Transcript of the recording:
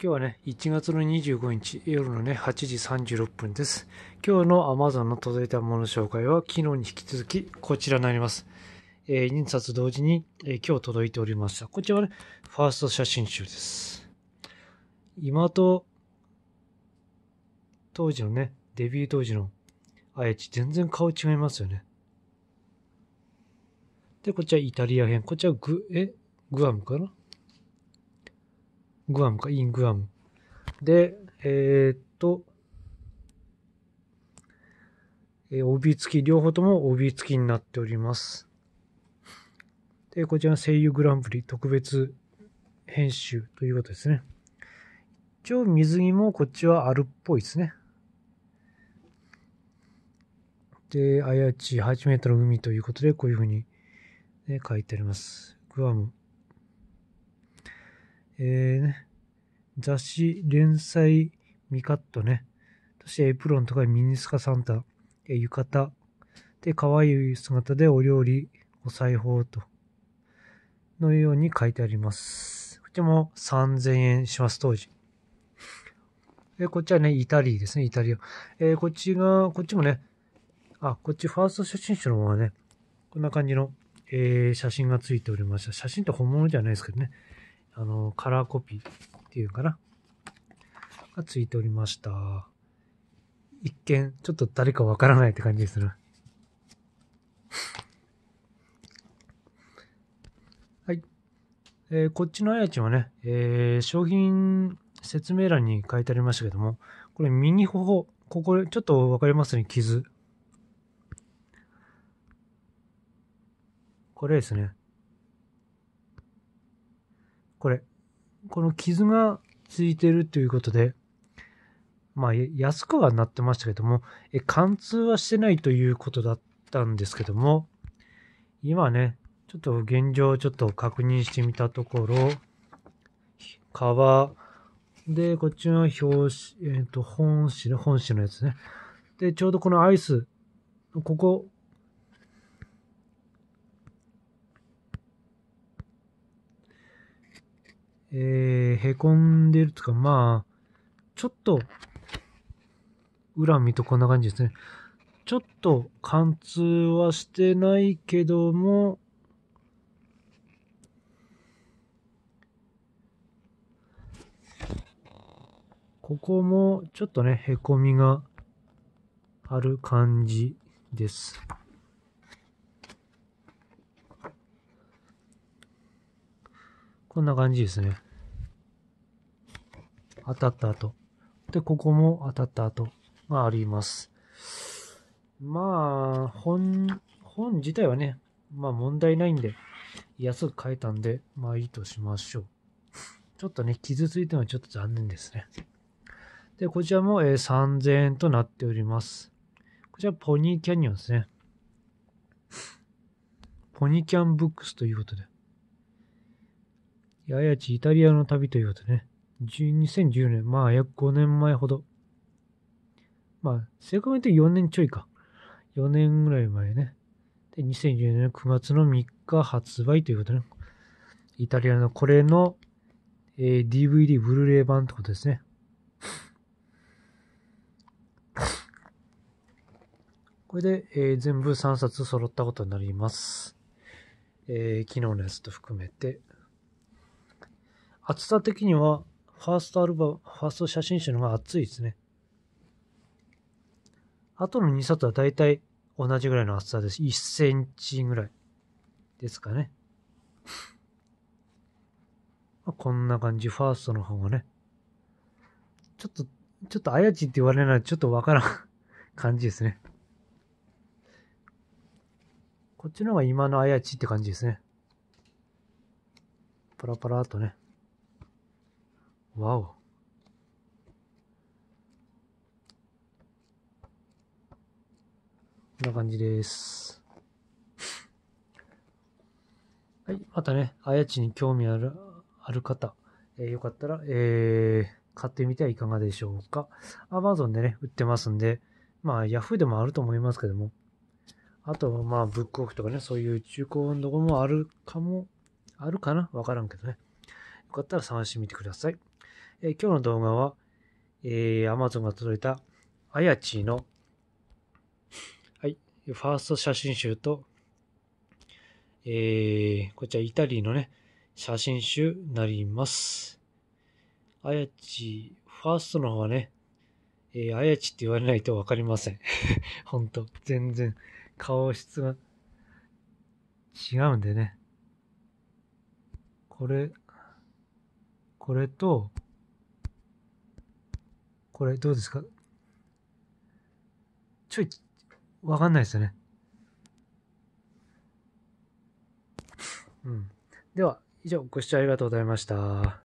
今日はね、1月の25日、夜のね、8時36分です。今日の Amazon の届いたもの紹介は、昨日に引き続き、こちらになります。えー、印刷同時に、えー、今日届いておりました。こちらはね、ファースト写真集です。今と、当時のね、デビュー当時のあやち、全然顔違いますよね。で、こっちはイタリア編。こっちはグ、え、グアムかなグアムか、イングアム。で、えー、っと、えー、帯付き、両方とも帯付きになっております。で、こちら声優グランプリ特別編集ということですね。一応水着もこっちはあるっぽいですね。で、あやち8メートル海ということで、こういうふうに、ね、書いてあります。グアム。えー、ね、雑誌連載ミカットね。そしてエプロンとかミニスカサンタ、え浴衣。で、可愛い姿でお料理、お裁縫と、のように書いてあります。こっちも3000円します、当時。えこっちはね、イタリーですね、イタリア。えー、こっちが、こっちもね、あ、こっちファースト写真集のままね、こんな感じの、えー、写真がついておりました。写真って本物じゃないですけどね。あの、カラーコピーっていうかな。がついておりました。一見、ちょっと誰かわからないって感じですね。はい。えー、こっちのあやちんはね、えー、商品説明欄に書いてありましたけども、これミニ頬、ここちょっとわかりますね、傷。これですね。これ、この傷がついてるということで、まあ、安くはなってましたけども、え貫通はしてないということだったんですけども、今ね、ちょっと現状ちょっと確認してみたところ、革、で、こっちの表紙、えっ、ー、と、本紙の、本紙のやつね。で、ちょうどこのアイス、ここ、えー、へこんでるとか、まあ、ちょっと、恨みとこんな感じですね。ちょっと貫通はしてないけども、ここもちょっとね、へこみがある感じです。こんな感じですね。当たった後。で、ここも当たった後があります。まあ、本、本自体はね、まあ問題ないんで、安く買えたんで、まあいいとしましょう。ちょっとね、傷ついてもちょっと残念ですね。で、こちらも、えー、3000円となっております。こちらポニーキャニオンですね。ポニーキャンブックスということで。ややちイタリアの旅ということね。2 0 1 0年、まあ約5年前ほど。まあ、正確に言うと4年ちょいか。4年ぐらい前ね。で、2 0 1 0年9月の3日発売ということね。イタリアのこれの、えー、DVD、ブルーレイ版ってことですね。これで、えー、全部3冊揃ったことになります。えー、昨日のやつと含めて。厚さ的には、ファーストアルバム、ファースト写真集の方が厚いですね。あとの2冊は大体同じぐらいの厚さです。1センチぐらいですかね。まこんな感じ、ファーストの方がね。ちょっと、ちょっとあやちって言われないちょっとわからん感じですね。こっちの方が今のあやちって感じですね。パラパラっとね。わおこんな感じです。はい、またね、あやちに興味あるある方、えー、よかったら、えー、買ってみてはいかがでしょうか。アバゾンでね、売ってますんで、まあ、ヤフーでもあると思いますけども、あとはまあ、ブックオフとかね、そういう中古のとこもあるかも、あるかなわからんけどね。よかったら探してみてください。えー、今日の動画は、えー、Amazon が届いたあやちの、はい、ファースト写真集と、えー、こちらイタリーのね、写真集になります。あやち、ファーストの方はね、えー、あやちって言われないとわかりません。ほんと、全然、顔質が違うんでね。これ、これと、これどうですかちょい、わかんないですよね。うん。では、以上、ご視聴ありがとうございました。